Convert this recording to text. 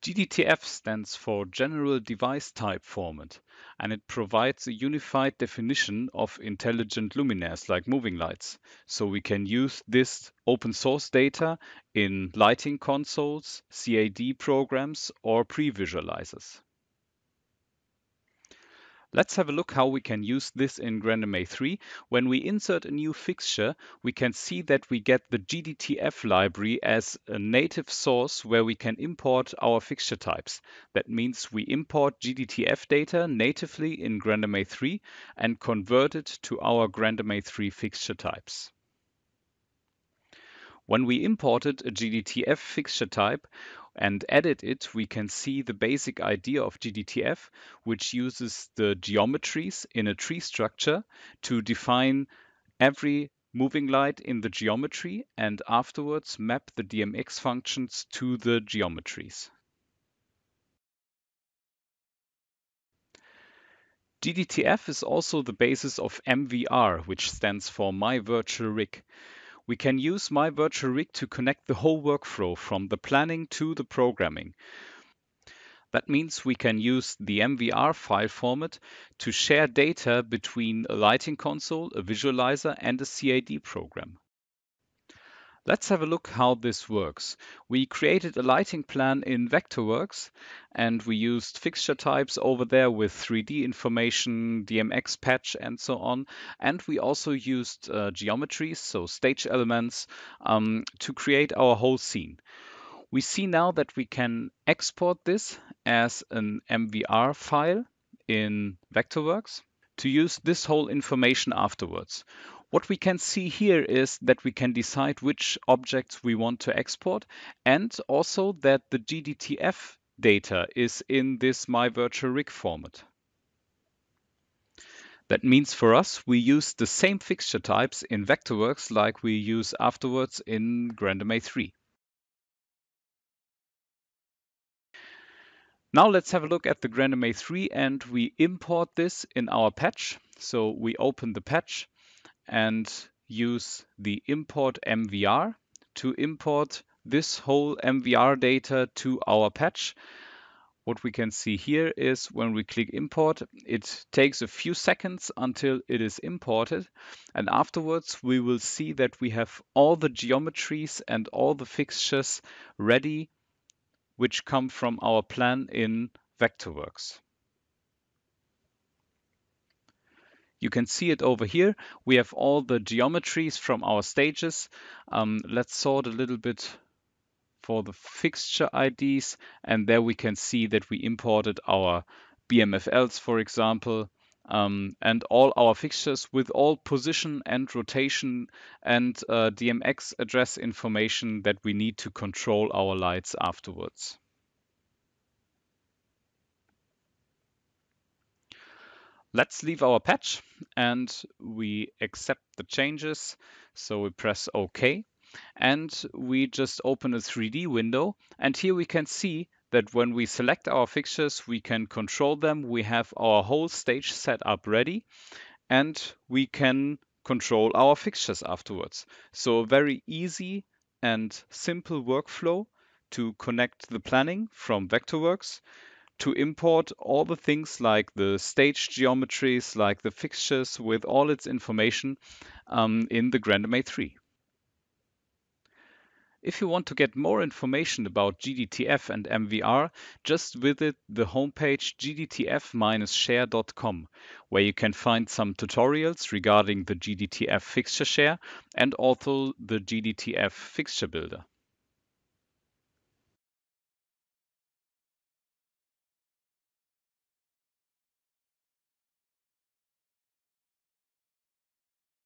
GDTF stands for General Device Type Format, and it provides a unified definition of intelligent luminaires like moving lights. So we can use this open source data in lighting consoles, CAD programs, or pre-visualizers. Let's have a look how we can use this in Grandma 3. When we insert a new fixture, we can see that we get the GDTF library as a native source where we can import our fixture types. That means we import GDTF data natively in Grandma 3 and convert it to our Grandma 3 fixture types. When we imported a GDTF fixture type and edit it, we can see the basic idea of GDTF, which uses the geometries in a tree structure to define every moving light in the geometry and afterwards map the DMX functions to the geometries. GDTF is also the basis of MVR, which stands for My Virtual Rig we can use My Virtual Rig to connect the whole workflow from the planning to the programming. That means we can use the MVR file format to share data between a lighting console, a visualizer, and a CAD program. Let's have a look how this works. We created a lighting plan in Vectorworks and we used fixture types over there with 3D information, DMX patch and so on. And we also used uh, geometries, so stage elements, um, to create our whole scene. We see now that we can export this as an MVR file in Vectorworks to use this whole information afterwards. What we can see here is that we can decide which objects we want to export and also that the GDTF data is in this My Virtual Rig format. That means for us, we use the same fixture types in Vectorworks like we use afterwards in grandma 3. Now let's have a look at the grandma 3 and we import this in our patch. So we open the patch and use the import MVR to import this whole MVR data to our patch. What we can see here is when we click import, it takes a few seconds until it is imported. And afterwards, we will see that we have all the geometries and all the fixtures ready, which come from our plan in Vectorworks. You can see it over here. We have all the geometries from our stages. Um, let's sort a little bit for the fixture IDs. And there we can see that we imported our BMFLs, for example, um, and all our fixtures with all position and rotation and uh, DMX address information that we need to control our lights afterwards. Let's leave our patch and we accept the changes. So we press OK and we just open a 3D window. And here we can see that when we select our fixtures, we can control them. We have our whole stage set up ready and we can control our fixtures afterwards. So a very easy and simple workflow to connect the planning from Vectorworks to import all the things like the stage geometries, like the fixtures with all its information um, in the grandma 3. If you want to get more information about GDTF and MVR, just visit the homepage gdtf-share.com, where you can find some tutorials regarding the GDTF fixture share and also the GDTF fixture builder.